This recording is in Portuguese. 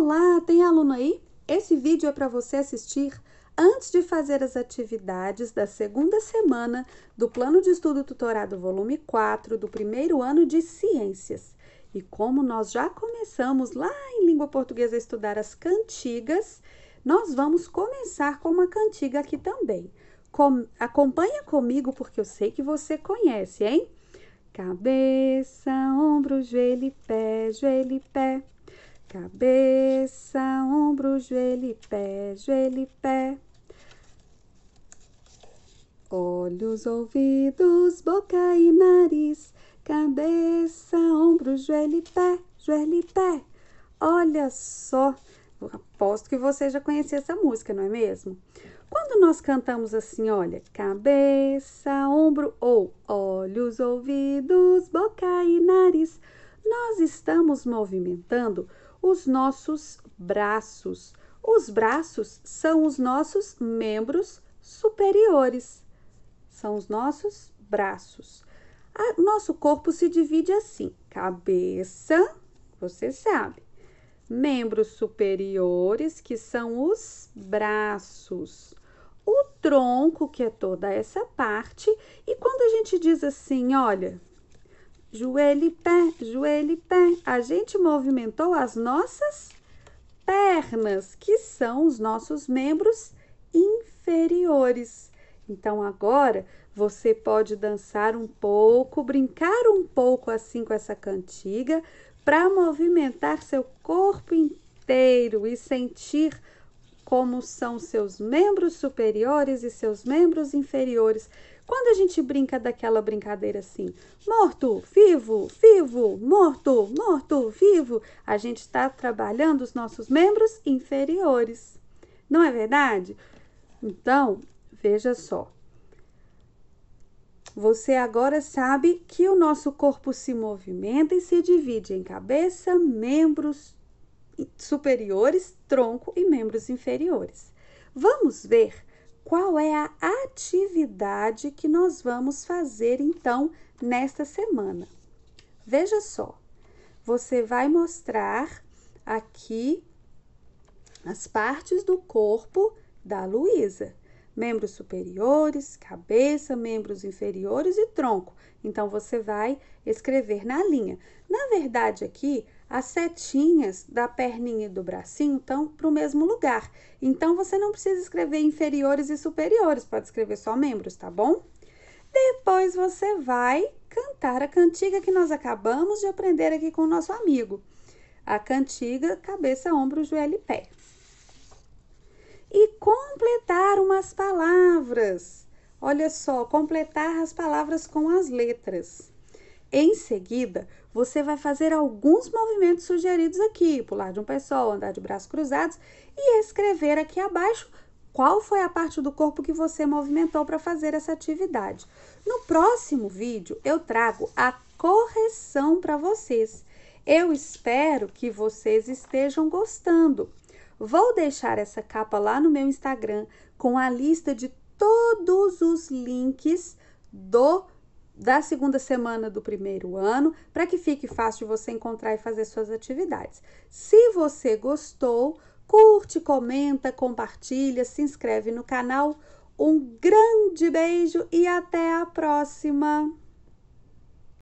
Olá, tem aluno aí? Esse vídeo é para você assistir antes de fazer as atividades da segunda semana do Plano de Estudo Tutorado Volume 4 do primeiro ano de Ciências. E como nós já começamos lá em língua portuguesa a estudar as cantigas, nós vamos começar com uma cantiga aqui também. Com... Acompanha comigo porque eu sei que você conhece, hein? Cabeça, ombro, joelho e pé, joelho e pé. Cabeça, ombro, joelho e pé, joelho e pé. Olhos, ouvidos, boca e nariz. Cabeça, ombro, joelho e pé, joelho e pé. Olha só, aposto que você já conhecia essa música, não é mesmo? Quando nós cantamos assim, olha, cabeça, ombro ou olhos, ouvidos, boca e nariz, nós estamos movimentando os nossos braços. Os braços são os nossos membros superiores. São os nossos braços. A, nosso corpo se divide assim: cabeça, você sabe, membros superiores, que são os braços, o tronco, que é toda essa parte. E quando a gente diz assim, olha, joelho e pé, joelho e pé. A gente movimentou as nossas pernas, que são os nossos membros inferiores. Então agora você pode dançar um pouco, brincar um pouco assim com essa cantiga para movimentar seu corpo inteiro e sentir como são seus membros superiores e seus membros inferiores. Quando a gente brinca daquela brincadeira assim, morto, vivo, vivo, morto, morto, vivo, a gente está trabalhando os nossos membros inferiores. Não é verdade? Então, veja só. Você agora sabe que o nosso corpo se movimenta e se divide em cabeça, membros, superiores, tronco e membros inferiores. Vamos ver qual é a atividade que nós vamos fazer então nesta semana. Veja só, você vai mostrar aqui as partes do corpo da Luísa membros superiores, cabeça, membros inferiores e tronco. Então você vai escrever na linha. Na verdade, aqui as setinhas da perninha e do bracinho estão para o mesmo lugar. Então você não precisa escrever inferiores e superiores, pode escrever só membros, tá bom? Depois você vai cantar a cantiga que nós acabamos de aprender aqui com o nosso amigo. A cantiga cabeça, ombro, joelho e pé. E com as palavras. Olha só, completar as palavras com as letras. Em seguida, você vai fazer alguns movimentos sugeridos aqui: pular de um pé só, andar de braços cruzados e escrever aqui abaixo qual foi a parte do corpo que você movimentou para fazer essa atividade. No próximo vídeo, eu trago a correção para vocês. Eu espero que vocês estejam gostando. Vou deixar essa capa lá no meu Instagram com a lista de todos os links do da segunda semana do primeiro ano, para que fique fácil de você encontrar e fazer suas atividades. Se você gostou, curte, comenta, compartilha, se inscreve no canal. Um grande beijo e até a próxima!